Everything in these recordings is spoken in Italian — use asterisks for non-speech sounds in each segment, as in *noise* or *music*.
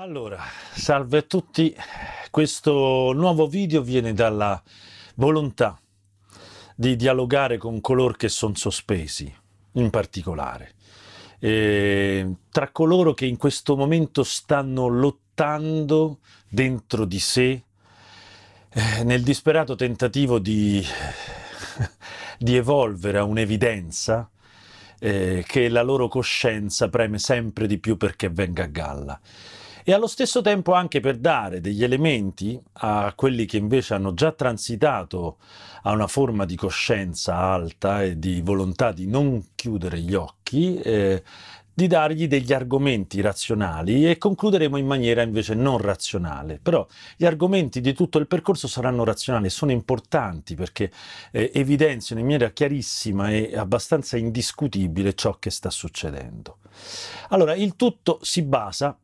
Allora, salve a tutti, questo nuovo video viene dalla volontà di dialogare con coloro che sono sospesi, in particolare, e tra coloro che in questo momento stanno lottando dentro di sé eh, nel disperato tentativo di, *laughs* di evolvere a un'evidenza eh, che la loro coscienza preme sempre di più perché venga a galla e allo stesso tempo anche per dare degli elementi a quelli che invece hanno già transitato a una forma di coscienza alta e di volontà di non chiudere gli occhi, eh, di dargli degli argomenti razionali e concluderemo in maniera invece non razionale. Però gli argomenti di tutto il percorso saranno razionali sono importanti perché eh, evidenziano in maniera chiarissima e abbastanza indiscutibile ciò che sta succedendo. Allora, il tutto si basa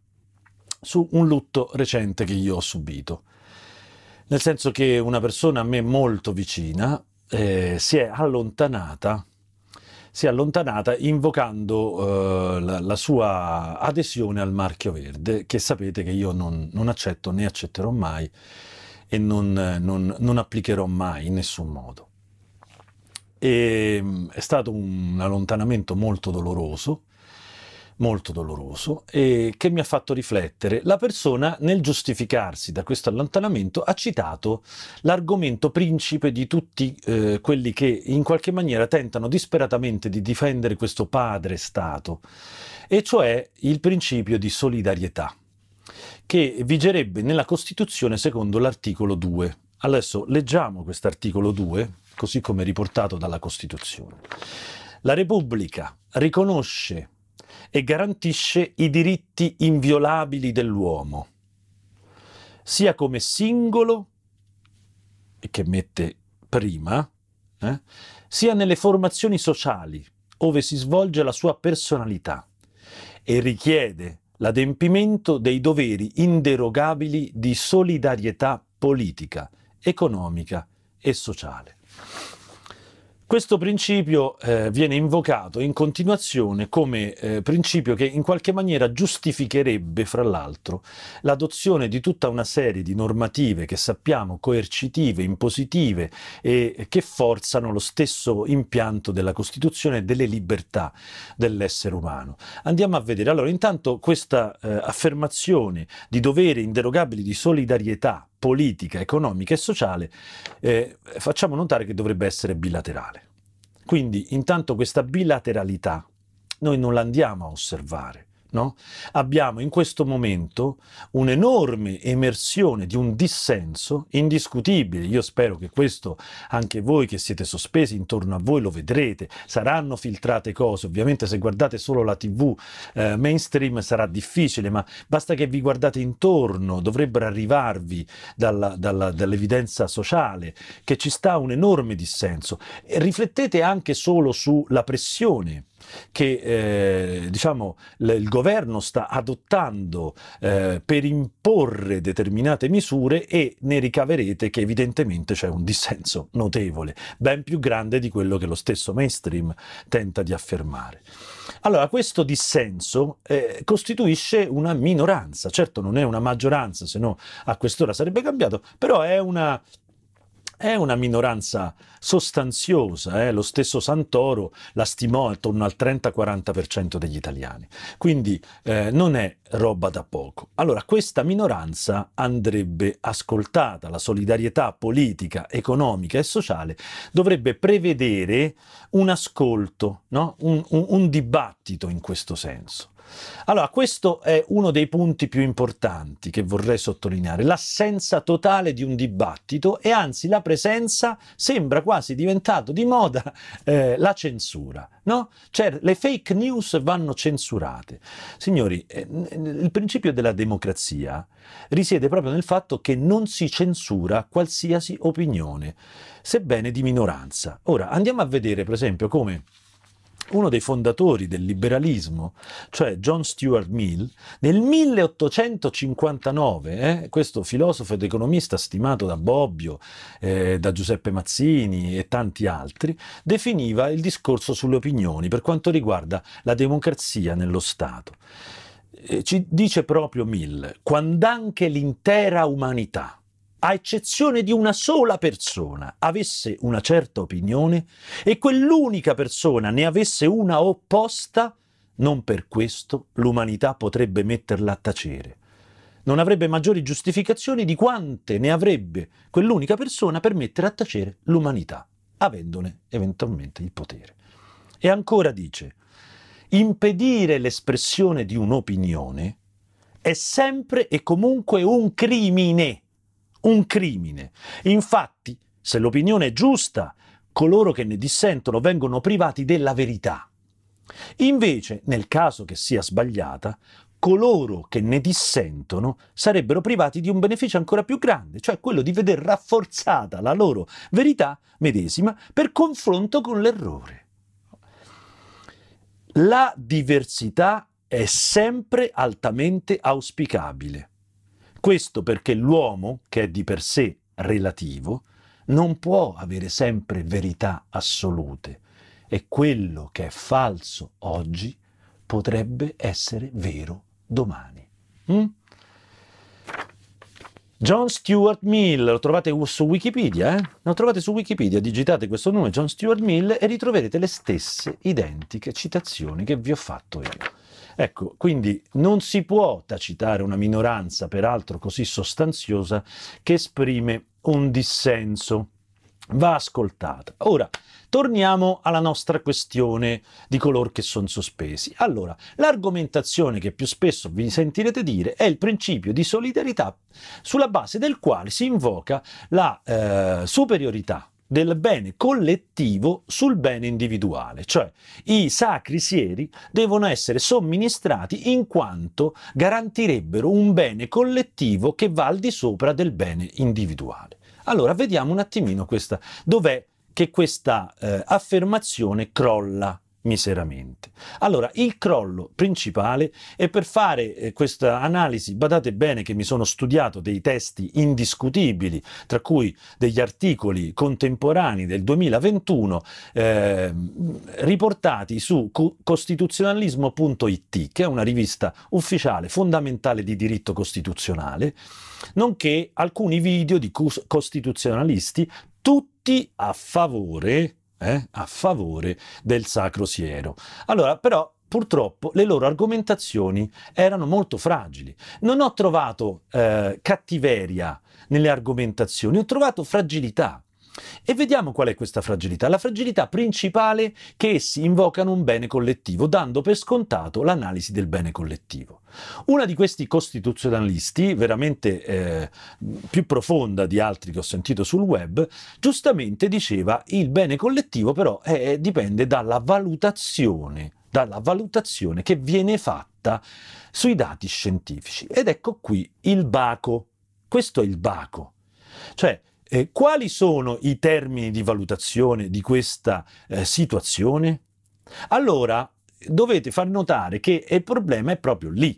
su un lutto recente che io ho subito. Nel senso che una persona a me molto vicina eh, si è allontanata si è allontanata invocando eh, la, la, sua adesione al marchio verde, che sapete che io non, non accetto né accetterò mai e non, non, non, applicherò mai in nessun modo. E, ehm, è stato un allontanamento molto doloroso, molto doloroso e che mi ha fatto riflettere. La persona nel giustificarsi da questo allontanamento ha citato l'argomento principe di tutti eh, quelli che in qualche maniera tentano disperatamente di difendere questo padre Stato, e cioè il principio di solidarietà, che vigerebbe nella Costituzione secondo l'articolo 2. Adesso leggiamo quest'articolo 2, così come riportato dalla Costituzione. La Repubblica riconosce e garantisce i diritti inviolabili dell'uomo, sia come singolo, che mette prima, eh, sia nelle formazioni sociali, ove si svolge la sua personalità, e richiede l'adempimento dei doveri inderogabili di solidarietà politica, economica e sociale. Questo principio eh, viene invocato in continuazione come eh, principio che in qualche maniera giustificherebbe, fra l'altro, l'adozione di tutta una serie di normative che sappiamo coercitive, impositive e che forzano lo stesso impianto della Costituzione delle libertà dell'essere umano. Andiamo a vedere. Allora, intanto questa eh, affermazione di dovere inderogabili di solidarietà politica, economica e sociale, eh, facciamo notare che dovrebbe essere bilaterale. Quindi intanto questa bilateralità noi non la andiamo a osservare, No? Abbiamo in questo momento un'enorme emersione di un dissenso indiscutibile. Io spero che questo anche voi che siete sospesi intorno a voi lo vedrete. Saranno filtrate cose, ovviamente se guardate solo la TV eh, mainstream sarà difficile, ma basta che vi guardate intorno, dovrebbero arrivarvi dalla, dalla, dall'evidenza sociale che ci sta un enorme dissenso. E riflettete anche solo sulla pressione che eh, diciamo, l- il governo sta adottando eh, per imporre determinate misure e ne ricaverete che evidentemente c'è un dissenso notevole, ben più grande di quello che lo stesso mainstream tenta di affermare. Allora, questo dissenso eh, costituisce una minoranza, certo non è una maggioranza, se no a quest'ora sarebbe cambiato, però è una è una minoranza sostanziosa, eh? lo stesso Santoro la stimò attorno al 30-40% degli italiani, quindi eh, non è roba da poco. Allora questa minoranza andrebbe ascoltata, la solidarietà politica, economica e sociale dovrebbe prevedere un ascolto, no? un, un, un dibattito in questo senso. Allora, questo è uno dei punti più importanti che vorrei sottolineare, l'assenza totale di un dibattito e anzi la presenza sembra quasi diventato di moda *laughs* eh, la censura, no? Cioè le fake news vanno censurate. Signori, eh, il principio della democrazia risiede proprio nel fatto che non si censura qualsiasi opinione, sebbene di minoranza. Ora, andiamo a vedere per esempio come uno dei fondatori del liberalismo, cioè John Stuart Mill, nel 1859, eh, questo filosofo ed economista stimato da Bobbio, eh, da Giuseppe Mazzini e tanti altri, definiva il discorso sulle opinioni per quanto riguarda la democrazia nello Stato. Eh, ci dice proprio Mill, quando anche l'intera umanità a eccezione di una sola persona, avesse una certa opinione e quell'unica persona ne avesse una opposta, non per questo l'umanità potrebbe metterla a tacere. Non avrebbe maggiori giustificazioni di quante ne avrebbe quell'unica persona per mettere a tacere l'umanità, avendone eventualmente il potere. E ancora dice, impedire l'espressione di un'opinione è sempre e comunque un crimine un crimine. Infatti, se l'opinione è giusta, coloro che ne dissentono vengono privati della verità. Invece, nel caso che sia sbagliata, coloro che ne dissentono sarebbero privati di un beneficio ancora più grande, cioè quello di veder rafforzata la loro verità medesima per confronto con l'errore. La diversità è sempre altamente auspicabile. Questo perché l'uomo, che è di per sé relativo, non può avere sempre verità assolute e quello che è falso oggi potrebbe essere vero domani. Mm? John Stuart Mill, lo trovate su Wikipedia, eh? Lo trovate su Wikipedia, digitate questo nome John Stuart Mill e ritroverete le stesse identiche citazioni che vi ho fatto io. Ecco, quindi non si può tacitare una minoranza, peraltro così sostanziosa, che esprime un dissenso. Va ascoltata. Ora, torniamo alla nostra questione di coloro che sono sospesi. Allora, l'argomentazione che più spesso vi sentirete dire è il principio di solidarietà sulla base del quale si invoca la eh, superiorità del bene collettivo sul bene individuale, cioè i sacri sieri devono essere somministrati in quanto garantirebbero un bene collettivo che va al di sopra del bene individuale. Allora vediamo un attimino questa, dov'è che questa eh, affermazione crolla miseramente. Allora, il crollo principale e per fare eh, questa analisi, badate bene che mi sono studiato dei testi indiscutibili, tra cui degli articoli contemporanei del 2021 eh, riportati su costituzionalismo.it, che è una rivista ufficiale fondamentale di diritto costituzionale, nonché alcuni video di costituzionalisti, tutti a favore eh, a favore del Sacro Siero. Allora, però, purtroppo le loro argomentazioni erano molto fragili. Non ho trovato eh, cattiveria nelle argomentazioni, ho trovato fragilità. E vediamo qual è questa fragilità. La fragilità principale è che essi invocano un bene collettivo, dando per scontato l'analisi del bene collettivo. Una di questi costituzionalisti, veramente eh, più profonda di altri che ho sentito sul web, giustamente diceva il bene collettivo però è, dipende dalla valutazione, dalla valutazione che viene fatta sui dati scientifici. Ed ecco qui il baco. Questo è il baco. Cioè, eh, quali sono i termini di valutazione di questa eh, situazione? Allora dovete far notare che il problema è proprio lì.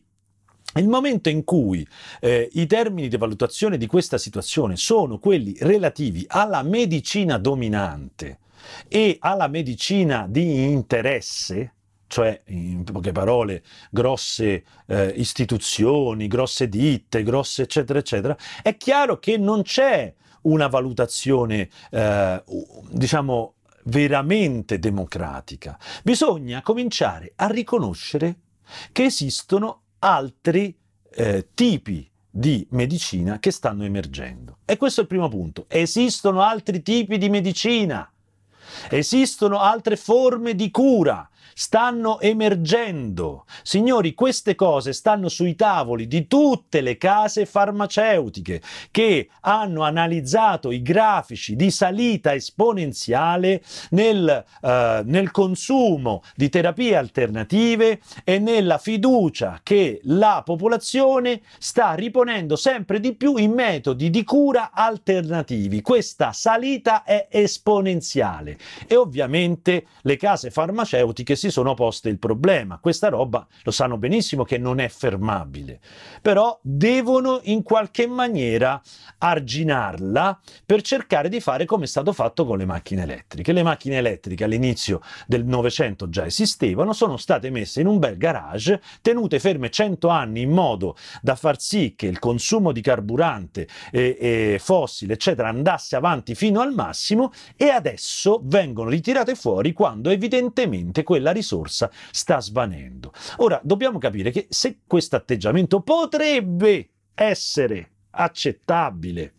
Nel momento in cui eh, i termini di valutazione di questa situazione sono quelli relativi alla medicina dominante e alla medicina di interesse, cioè in poche parole grosse eh, istituzioni, grosse ditte, grosse eccetera eccetera, è chiaro che non c'è una valutazione, eh, diciamo, veramente democratica. Bisogna cominciare a riconoscere che esistono altri eh, tipi di medicina che stanno emergendo. E questo è il primo punto. Esistono altri tipi di medicina, esistono altre forme di cura, stanno emergendo. Signori, queste cose stanno sui tavoli di tutte le case farmaceutiche che hanno analizzato i grafici di salita esponenziale nel, eh, nel consumo di terapie alternative e nella fiducia che la popolazione sta riponendo sempre di più in metodi di cura alternativi. Questa salita è esponenziale e ovviamente le case farmaceutiche si si sono poste il problema. Questa roba lo sanno benissimo che non è fermabile, però devono in qualche maniera arginarla per cercare di fare come è stato fatto con le macchine elettriche. Le macchine elettriche all'inizio del Novecento già esistevano, sono state messe in un bel garage, tenute ferme 100 anni in modo da far sì che il consumo di carburante e, e fossile, eccetera, andasse avanti fino al massimo e adesso vengono ritirate fuori quando evidentemente quella risorsa sta svanendo. Ora, dobbiamo capire che se questo atteggiamento potrebbe essere accettabile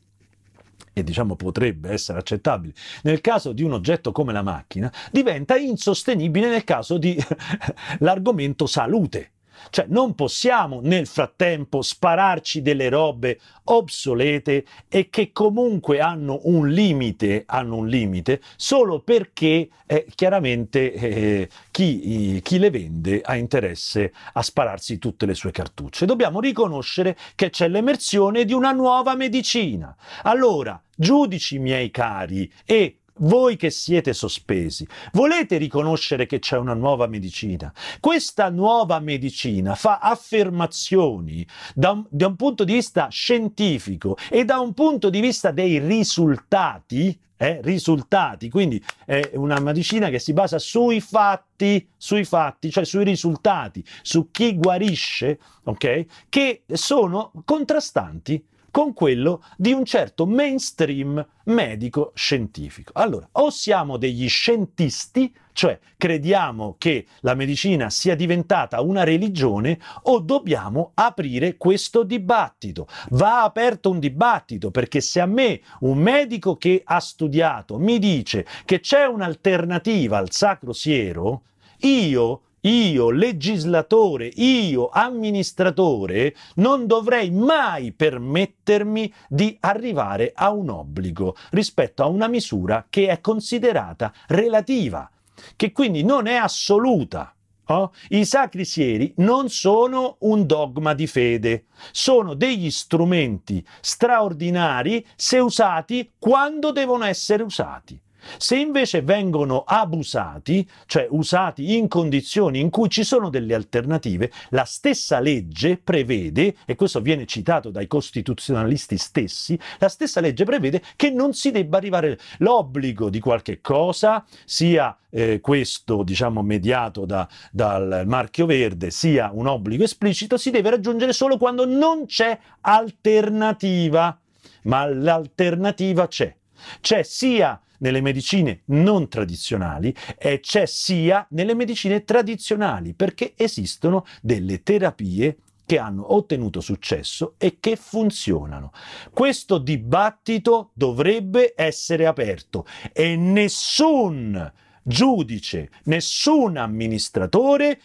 e diciamo potrebbe essere accettabile nel caso di un oggetto come la macchina, diventa insostenibile nel caso di *laughs* l'argomento salute. Cioè non possiamo nel frattempo spararci delle robe obsolete e che comunque hanno un limite, hanno un limite solo perché eh, chiaramente eh, chi, eh, chi le vende ha interesse a spararsi tutte le sue cartucce. Dobbiamo riconoscere che c'è l'emersione di una nuova medicina. Allora, giudici miei cari e voi che siete sospesi, volete riconoscere che c'è una nuova medicina? Questa nuova medicina fa affermazioni da un, da un punto di vista scientifico e da un punto di vista dei risultati eh, risultati, quindi è una medicina che si basa sui fatti, sui fatti, cioè sui risultati, su chi guarisce, ok? Che sono contrastanti con quello di un certo mainstream medico scientifico. Allora, o siamo degli scientisti, cioè crediamo che la medicina sia diventata una religione, o dobbiamo aprire questo dibattito. Va aperto un dibattito perché se a me un medico che ha studiato mi dice che c'è un'alternativa al sacro siero, io io legislatore, io amministratore, non dovrei mai permettermi di arrivare a un obbligo rispetto a una misura che è considerata relativa, che quindi non è assoluta. Oh? I sacri sieri non sono un dogma di fede, sono degli strumenti straordinari se usati quando devono essere usati. Se invece vengono abusati, cioè usati in condizioni in cui ci sono delle alternative, la stessa legge prevede, e questo viene citato dai costituzionalisti stessi, la stessa legge prevede che non si debba arrivare l'obbligo di qualche cosa, sia eh, questo diciamo mediato da, dal marchio verde, sia un obbligo esplicito, si deve raggiungere solo quando non c'è alternativa. Ma l'alternativa c'è. C'è sia nelle medicine non tradizionali e c'è sia nelle medicine tradizionali, perché esistono delle terapie che hanno ottenuto successo e che funzionano. Questo dibattito dovrebbe essere aperto e nessun giudice, nessun amministratore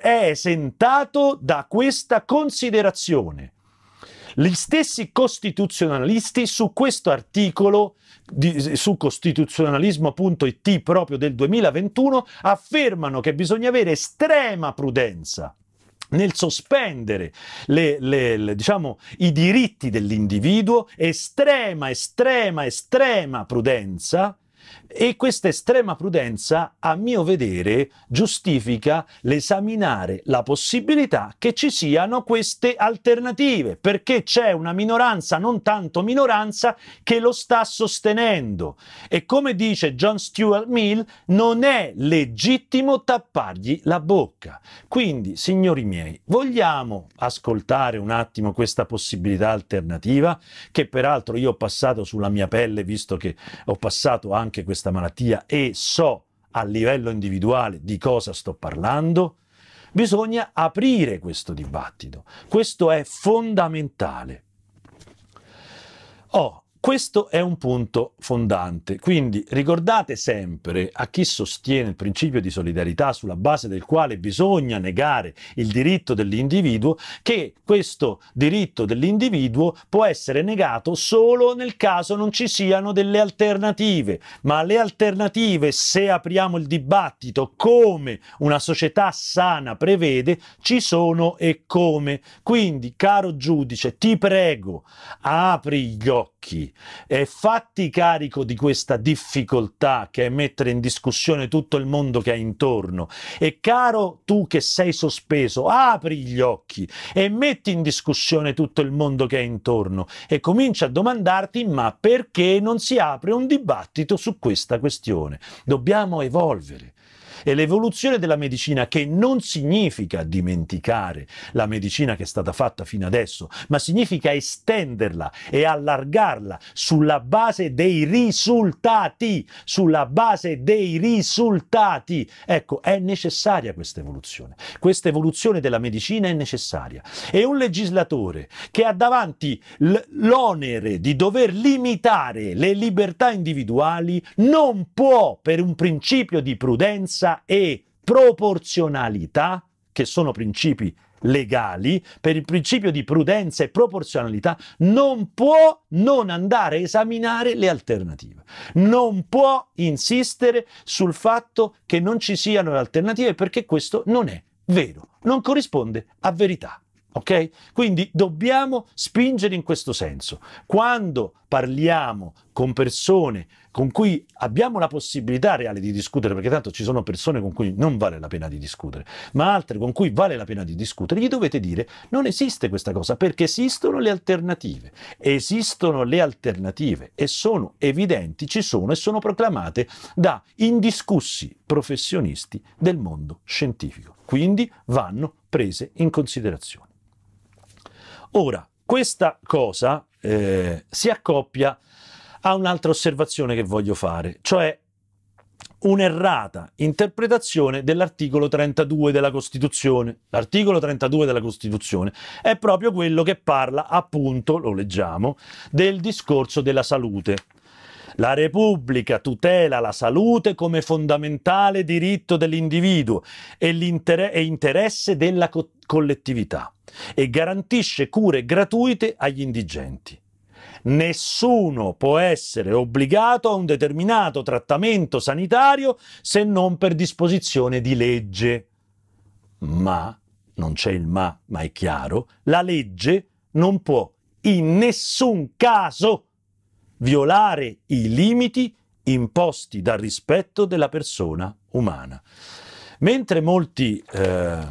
è esentato da questa considerazione. Gli stessi costituzionalisti su questo articolo di, su costituzionalismo.it proprio del 2021 affermano che bisogna avere estrema prudenza nel sospendere le, le, le, diciamo, i diritti dell'individuo, estrema, estrema, estrema prudenza e questa estrema prudenza, a mio vedere, giustifica l'esaminare la possibilità che ci siano queste alternative, perché c'è una minoranza, non tanto minoranza, che lo sta sostenendo. E come dice John Stuart Mill, non è legittimo tappargli la bocca. Quindi, signori miei, vogliamo ascoltare un attimo questa possibilità alternativa, che peraltro io ho passato sulla mia pelle, visto che ho passato anche questa malattia e so a livello individuale di cosa sto parlando, bisogna aprire questo dibattito. Questo è fondamentale. Oh, questo è un punto fondante, quindi ricordate sempre a chi sostiene il principio di solidarietà sulla base del quale bisogna negare il diritto dell'individuo che questo diritto dell'individuo può essere negato solo nel caso non ci siano delle alternative, ma le alternative se apriamo il dibattito come una società sana prevede ci sono e come. Quindi caro giudice ti prego apri gli occhi occhi e fatti carico di questa difficoltà che è mettere in discussione tutto il mondo che hai intorno. E caro tu che sei sospeso, apri gli occhi e metti in discussione tutto il mondo che hai intorno e comincia a domandarti ma perché non si apre un dibattito su questa questione? Dobbiamo evolvere e l'evoluzione della medicina che non significa dimenticare la medicina che è stata fatta fino adesso, ma significa estenderla e allargarla sulla base dei risultati, sulla base dei risultati. Ecco, è necessaria questa evoluzione. Questa evoluzione della medicina è necessaria e un legislatore che ha davanti l'onere di dover limitare le libertà individuali non può per un principio di prudenza e proporzionalità, che sono principi legali, per il principio di prudenza e proporzionalità, non può non andare a esaminare le alternative. Non può insistere sul fatto che non ci siano le alternative perché questo non è vero, non corrisponde a verità. Ok? Quindi dobbiamo spingere in questo senso. Quando parliamo con persone con cui abbiamo la possibilità reale di discutere, perché tanto ci sono persone con cui non vale la pena di discutere, ma altre con cui vale la pena di discutere, gli dovete dire non esiste questa cosa perché esistono le alternative, esistono le alternative e sono evidenti, ci sono e sono proclamate da indiscussi professionisti del mondo scientifico, quindi vanno prese in considerazione. Ora, questa cosa eh, si accoppia ha un'altra osservazione che voglio fare, cioè un'errata interpretazione dell'articolo 32 della Costituzione. L'articolo 32 della Costituzione è proprio quello che parla, appunto, lo leggiamo, del discorso della salute. La Repubblica tutela la salute come fondamentale diritto dell'individuo e, e interesse della co collettività e garantisce cure gratuite agli indigenti. Nessuno può essere obbligato a un determinato trattamento sanitario se non per disposizione di legge. Ma, non c'è il ma, ma è chiaro, la legge non può in nessun caso violare i limiti imposti dal rispetto della persona umana. Mentre molti eh,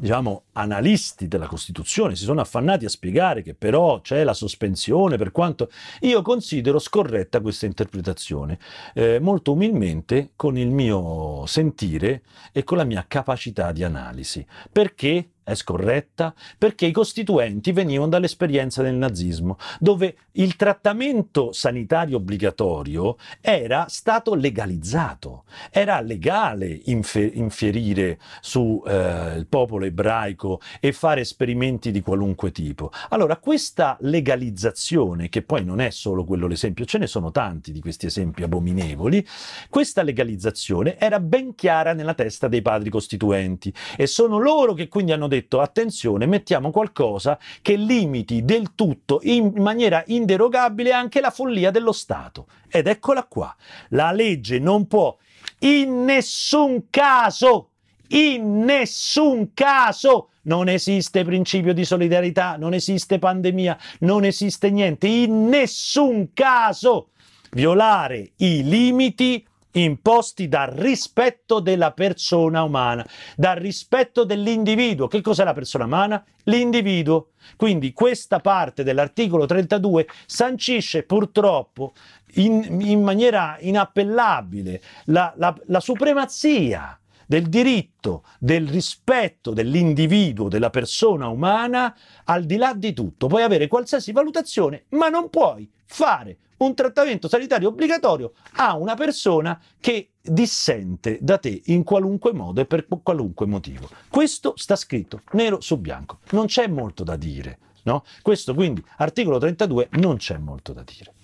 diciamo, analisti della Costituzione si sono affannati a spiegare che però c'è la sospensione per quanto... Io considero scorretta questa interpretazione, eh, molto umilmente con il mio sentire e con la mia capacità di analisi, perché è scorretta? Perché i costituenti venivano dall'esperienza del nazismo, dove il trattamento sanitario obbligatorio era stato legalizzato, era legale infer- infierire sul eh, popolo ebraico e fare esperimenti di qualunque tipo. Allora, questa legalizzazione, che poi non è solo quello l'esempio, ce ne sono tanti di questi esempi abominevoli, questa legalizzazione era ben chiara nella testa dei padri costituenti e sono loro che quindi hanno detto detto attenzione, mettiamo qualcosa che limiti del tutto in maniera inderogabile anche la follia dello Stato. Ed eccola qua, la legge non può in nessun caso, in nessun caso non esiste principio di solidarietà, non esiste pandemia, non esiste niente, in nessun caso violare i limiti imposti dal rispetto della persona umana, dal rispetto dell'individuo. Che cos'è la persona umana? L'individuo. Quindi questa parte dell'articolo 32 sancisce purtroppo in, in maniera inappellabile la, la, la supremazia del diritto, del rispetto dell'individuo, della persona umana, al di là di tutto. Puoi avere qualsiasi valutazione, ma non puoi fare un trattamento sanitario obbligatorio a una persona che dissente da te in qualunque modo e per qualunque motivo. Questo sta scritto nero su bianco, non c'è molto da dire. No? Questo quindi, articolo 32, non c'è molto da dire.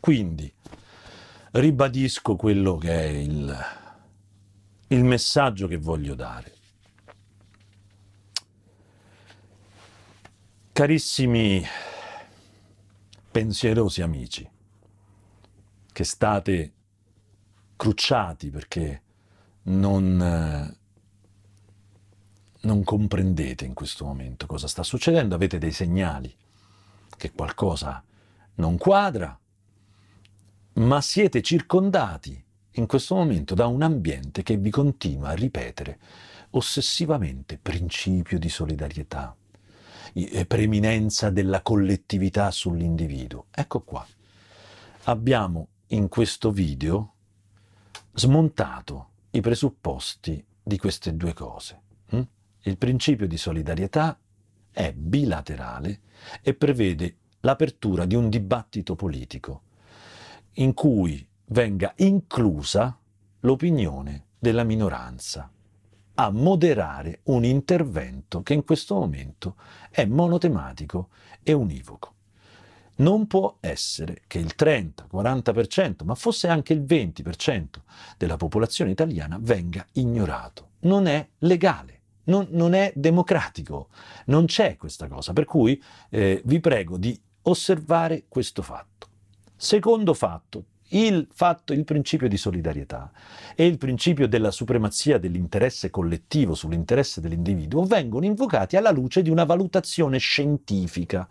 Quindi, ribadisco quello che è il il messaggio che voglio dare. Carissimi pensierosi amici, che state crucciati perché non, eh, non comprendete in questo momento cosa sta succedendo, avete dei segnali che qualcosa non quadra, ma siete circondati in questo momento da un ambiente che vi continua a ripetere ossessivamente principio di solidarietà, preeminenza della collettività sull'individuo. Ecco qua, abbiamo in questo video smontato i presupposti di queste due cose. Hm? Il principio di solidarietà è bilaterale e prevede l'apertura di un dibattito politico in cui venga inclusa l'opinione della minoranza a moderare un intervento che in questo momento è monotematico e univoco. Non può essere che il 30-40%, ma forse anche il 20% della popolazione italiana venga ignorato. Non è legale, non, non è democratico, non c'è questa cosa. Per cui eh, vi prego di osservare questo fatto. Secondo fatto, il fatto, il principio di solidarietà e il principio della supremazia dell'interesse collettivo sull'interesse dell'individuo vengono invocati alla luce di una valutazione scientifica.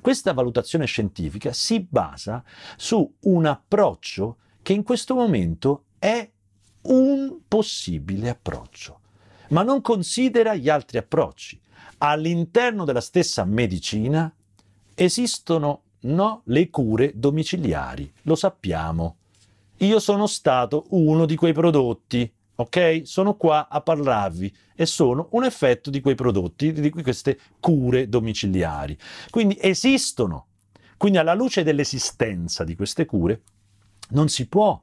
Questa valutazione scientifica si basa su un approccio che in questo momento è un possibile approccio, ma non considera gli altri approcci. All'interno della stessa medicina esistono No, le cure domiciliari, lo sappiamo. Io sono stato uno di quei prodotti, ok? Sono qua a parlarvi e sono un effetto di quei prodotti, di queste cure domiciliari. Quindi esistono. Quindi alla luce dell'esistenza di queste cure non si può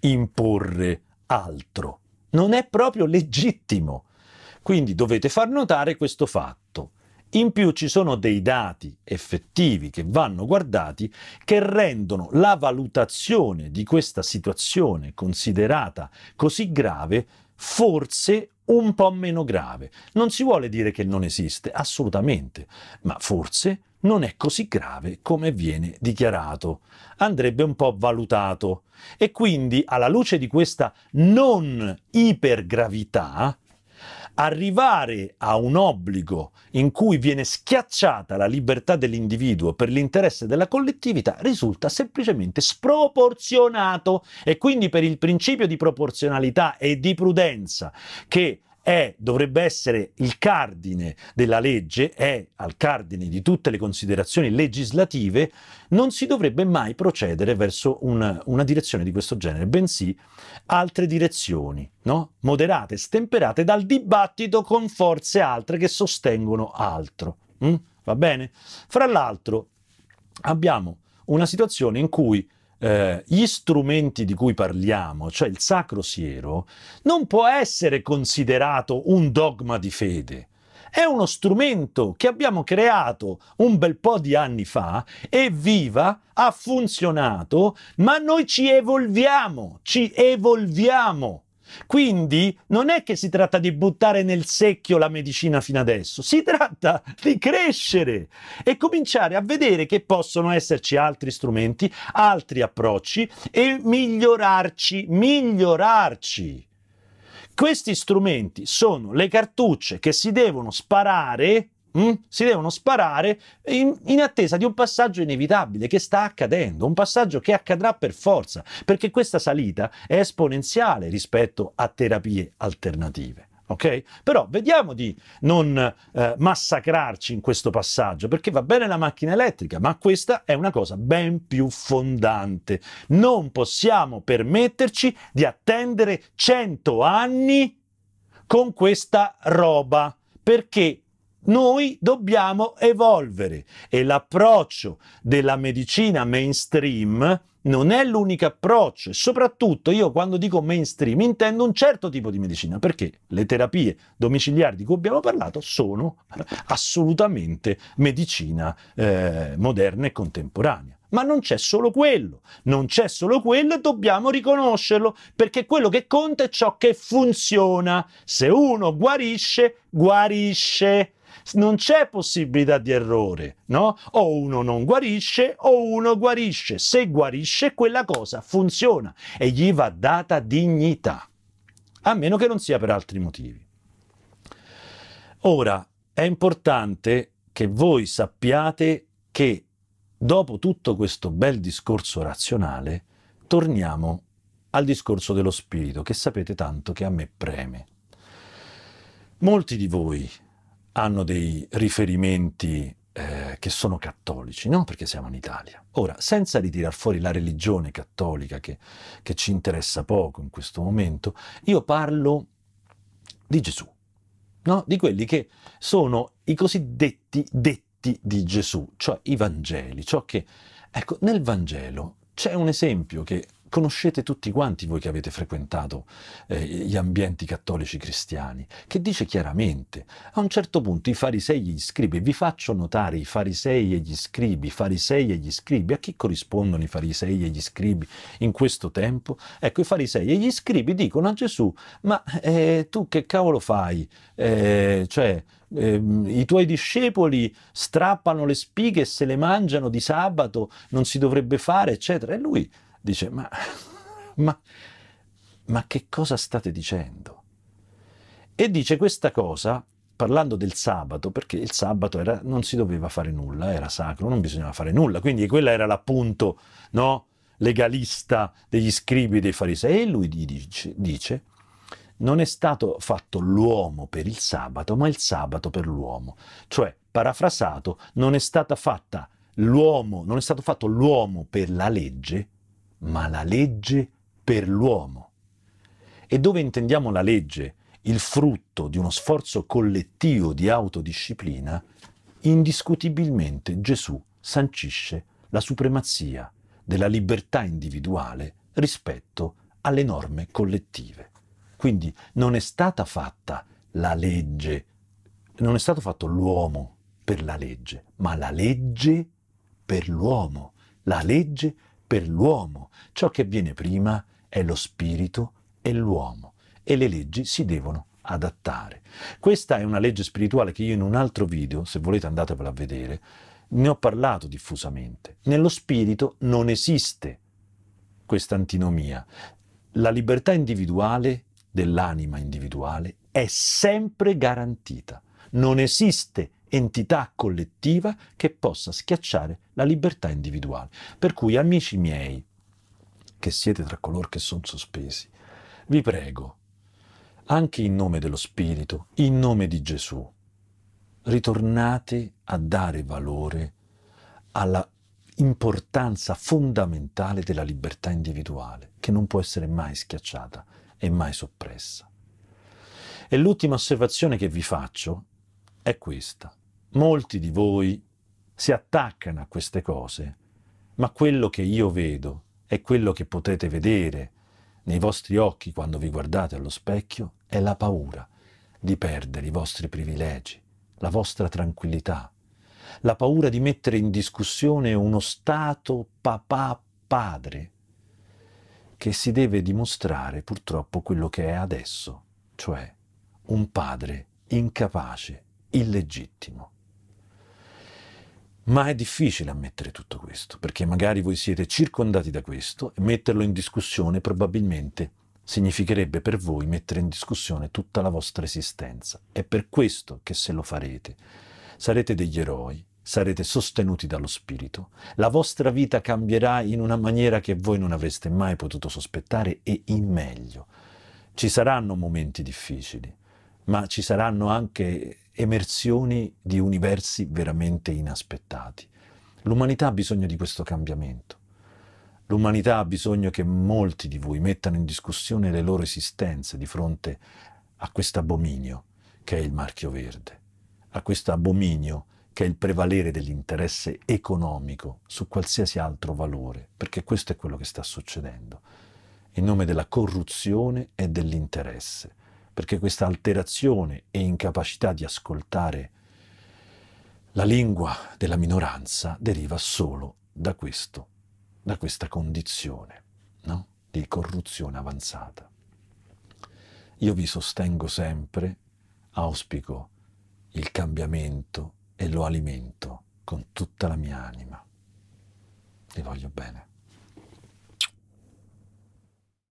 imporre altro. Non è proprio legittimo. Quindi dovete far notare questo fatto. In più ci sono dei dati effettivi che vanno guardati che rendono la valutazione di questa situazione considerata così grave forse un po' meno grave. Non si vuole dire che non esiste, assolutamente, ma forse non è così grave come viene dichiarato. Andrebbe un po' valutato. E quindi, alla luce di questa non ipergravità, arrivare a un obbligo in cui viene schiacciata la libertà dell'individuo per l'interesse della collettività risulta semplicemente sproporzionato e quindi per il principio di proporzionalità e di prudenza che è, dovrebbe essere il cardine della legge, è al cardine di tutte le considerazioni legislative, non si dovrebbe mai procedere verso una, una direzione di questo genere, bensì altre direzioni, no? moderate, stemperate dal dibattito con forze altre che sostengono altro. Mm? Va bene? Fra l'altro abbiamo una situazione in cui eh, gli strumenti di cui parliamo, cioè il sacro siero, non può essere considerato un dogma di fede. È uno strumento che abbiamo creato un bel po' di anni fa e viva, ha funzionato, ma noi ci evolviamo, ci evolviamo. Quindi non è che si tratta di buttare nel secchio la medicina fino adesso, si tratta di crescere e cominciare a vedere che possono esserci altri strumenti, altri approcci e migliorarci, migliorarci. Questi strumenti sono le cartucce che si devono sparare Mm? Si devono sparare in, in, attesa di un passaggio inevitabile che sta accadendo, un passaggio che accadrà per forza, perché questa salita è esponenziale rispetto a terapie alternative. Okay? Però vediamo di non eh, massacrarci in questo passaggio, perché va bene la macchina elettrica, ma questa è una cosa ben più fondante. Non possiamo permetterci di attendere 100 anni con questa roba, perché noi dobbiamo evolvere e l'approccio della medicina mainstream non è l'unico approccio e soprattutto io quando dico mainstream intendo un certo tipo di medicina perché le terapie domiciliari di cui abbiamo parlato sono assolutamente medicina eh, moderna e contemporanea. Ma non c'è solo quello, non c'è solo quello e dobbiamo riconoscerlo, perché quello che conta è ciò che funziona. Se uno guarisce, guarisce non c'è possibilità di errore, no? O uno non guarisce o uno guarisce. Se guarisce quella cosa funziona e gli va data dignità, a meno che non sia per altri motivi. Ora, è importante che voi sappiate che dopo tutto questo bel discorso razionale, torniamo al discorso dello spirito, che sapete tanto che a me preme. Molti di voi hanno dei riferimenti eh, che sono cattolici, non perché siamo in Italia. Ora, senza ritirar fuori la religione cattolica che, che ci interessa poco in questo momento, io parlo di Gesù, no? di quelli che sono i cosiddetti detti di Gesù, cioè i Vangeli, ciò che... Ecco, nel Vangelo c'è un esempio che conoscete tutti quanti voi che avete frequentato eh, gli ambienti cattolici cristiani, che dice chiaramente, a un certo punto i farisei e gli scribi, vi faccio notare i farisei e gli scribi, i farisei e gli scribi, a chi corrispondono i farisei e gli scribi in questo tempo? Ecco, i farisei e gli scribi dicono a Gesù, ma eh, tu che cavolo fai? Eh, cioè, eh, i tuoi discepoli strappano le spighe e se le mangiano di sabato, non si dovrebbe fare, eccetera. E lui dice ma, *laughs* ma, ma che cosa state dicendo? E dice questa cosa parlando del sabato, perché il sabato era, non si doveva fare nulla, era sacro, non bisognava fare nulla, quindi quella era l'appunto no, legalista degli scribi e dei farisei. E lui dice, dice, non è stato fatto l'uomo per il sabato, ma il sabato per l'uomo. Cioè, parafrasato, non è, l'uomo, non è stato fatto l'uomo per la legge, ma la legge per l'uomo. E dove intendiamo la legge, il frutto di uno sforzo collettivo di autodisciplina, indiscutibilmente Gesù sancisce la supremazia della libertà individuale rispetto alle norme collettive. Quindi non è stata fatta la legge, non è stato fatto l'uomo per la legge, ma la legge per l'uomo, la legge per l'uomo. Ciò che avviene prima è lo spirito e l'uomo e le leggi si devono adattare. Questa è una legge spirituale che io in un altro video, se volete andatevela a vedere, ne ho parlato diffusamente. Nello spirito non esiste questa antinomia. La libertà individuale dell'anima individuale è sempre garantita. Non esiste entità collettiva che possa schiacciare la libertà individuale. Per cui, amici miei, che siete tra coloro che sono sospesi, vi prego, anche in nome dello Spirito, in nome di Gesù, ritornate a dare valore alla importanza fondamentale della libertà individuale, che non può essere mai schiacciata e mai soppressa. E l'ultima osservazione che vi faccio è questa. Molti di voi si attaccano a queste cose, ma quello che io vedo e quello che potete vedere nei vostri occhi quando vi guardate allo specchio, è la paura di perdere i vostri privilegi, la vostra tranquillità, la paura di mettere in discussione uno Stato papà padre che si deve dimostrare purtroppo quello che è adesso, cioè un padre incapace, illegittimo. Ma è difficile ammettere tutto questo, perché magari voi siete circondati da questo e metterlo in discussione probabilmente significherebbe per voi mettere in discussione tutta la vostra esistenza. È per questo che se lo farete sarete degli eroi, sarete sostenuti dallo Spirito, la vostra vita cambierà in una maniera che voi non avreste mai potuto sospettare e in meglio. Ci saranno momenti difficili, ma ci saranno anche emersioni di universi veramente inaspettati. L'umanità ha bisogno di questo cambiamento. L'umanità ha bisogno che molti di voi mettano in discussione le loro esistenze di fronte a questo abominio che è il marchio verde, a questo abominio che è il prevalere dell'interesse economico su qualsiasi altro valore, perché questo è quello che sta succedendo, in nome della corruzione e dell'interesse perché questa alterazione e incapacità di ascoltare la lingua della minoranza deriva solo da questo, da questa condizione no? di corruzione avanzata. Io vi sostengo sempre, auspico il cambiamento e lo alimento con tutta la mia anima. Vi voglio bene.